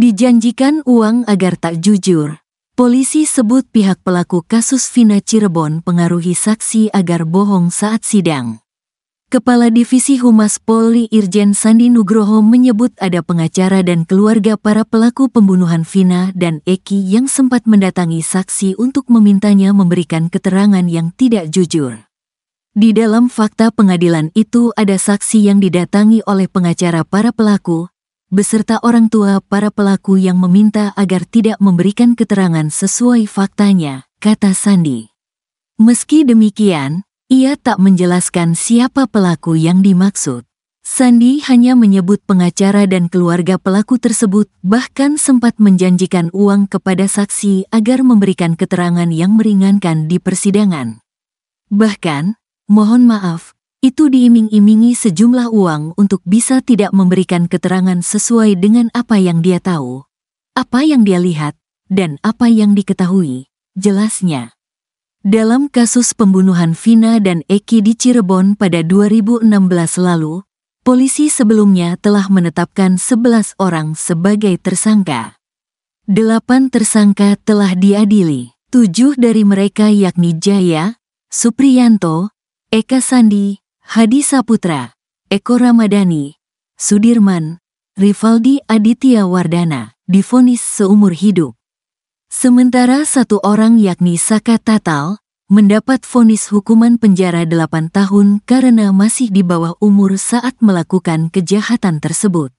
Dijanjikan uang agar tak jujur. Polisi sebut pihak pelaku kasus Vina Cirebon pengaruhi saksi agar bohong saat sidang. Kepala Divisi Humas Polri Irjen Sandi Nugroho menyebut ada pengacara dan keluarga para pelaku pembunuhan Vina dan Eki yang sempat mendatangi saksi untuk memintanya memberikan keterangan yang tidak jujur. Di dalam fakta pengadilan itu ada saksi yang didatangi oleh pengacara para pelaku, beserta orang tua para pelaku yang meminta agar tidak memberikan keterangan sesuai faktanya, kata Sandi. Meski demikian, ia tak menjelaskan siapa pelaku yang dimaksud. Sandi hanya menyebut pengacara dan keluarga pelaku tersebut, bahkan sempat menjanjikan uang kepada saksi agar memberikan keterangan yang meringankan di persidangan. Bahkan, mohon maaf, itu diiming-imingi sejumlah uang untuk bisa tidak memberikan keterangan sesuai dengan apa yang dia tahu, apa yang dia lihat, dan apa yang diketahui, jelasnya. Dalam kasus pembunuhan Vina dan Eki di Cirebon pada 2016 lalu, polisi sebelumnya telah menetapkan 11 orang sebagai tersangka. Delapan tersangka telah diadili, tujuh dari mereka yakni Jaya, Supriyanto, Eka Sandi, Hadi Saputra, Eko Ramadhani, Sudirman, Rivaldi Aditya Wardana difonis seumur hidup. Sementara satu orang yakni Saka Tatal mendapat vonis hukuman penjara 8 tahun karena masih di bawah umur saat melakukan kejahatan tersebut.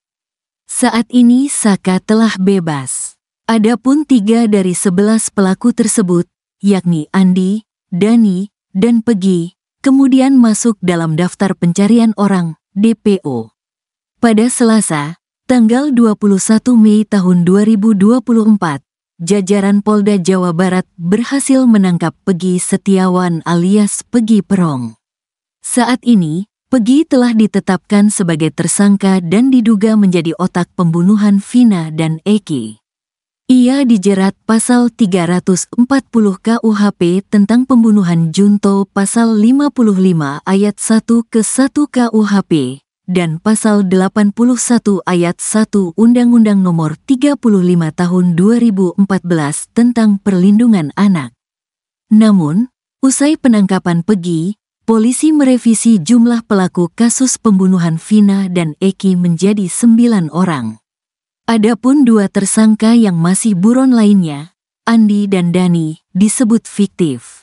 Saat ini Saka telah bebas. Adapun tiga dari sebelas pelaku tersebut, yakni Andi, Dani, dan Pegi, kemudian masuk dalam daftar pencarian orang DPO. Pada Selasa, tanggal 21 Mei tahun 2024, jajaran Polda Jawa Barat berhasil menangkap Pegi Setiawan alias Pegi Perong. Saat ini, Pegi telah ditetapkan sebagai tersangka dan diduga menjadi otak pembunuhan Vina dan Eki. Ia dijerat pasal 340 KUHP tentang pembunuhan junto pasal 55 ayat 1 ke 1 KUHP dan pasal 81 ayat 1 Undang-Undang Nomor 35 Tahun 2014 tentang Perlindungan Anak. Namun, usai penangkapan Pegi, polisi merevisi jumlah pelaku kasus pembunuhan Vina dan Eki menjadi 9 orang. Adapun dua tersangka yang masih buron lainnya, Andi dan Dani, disebut fiktif.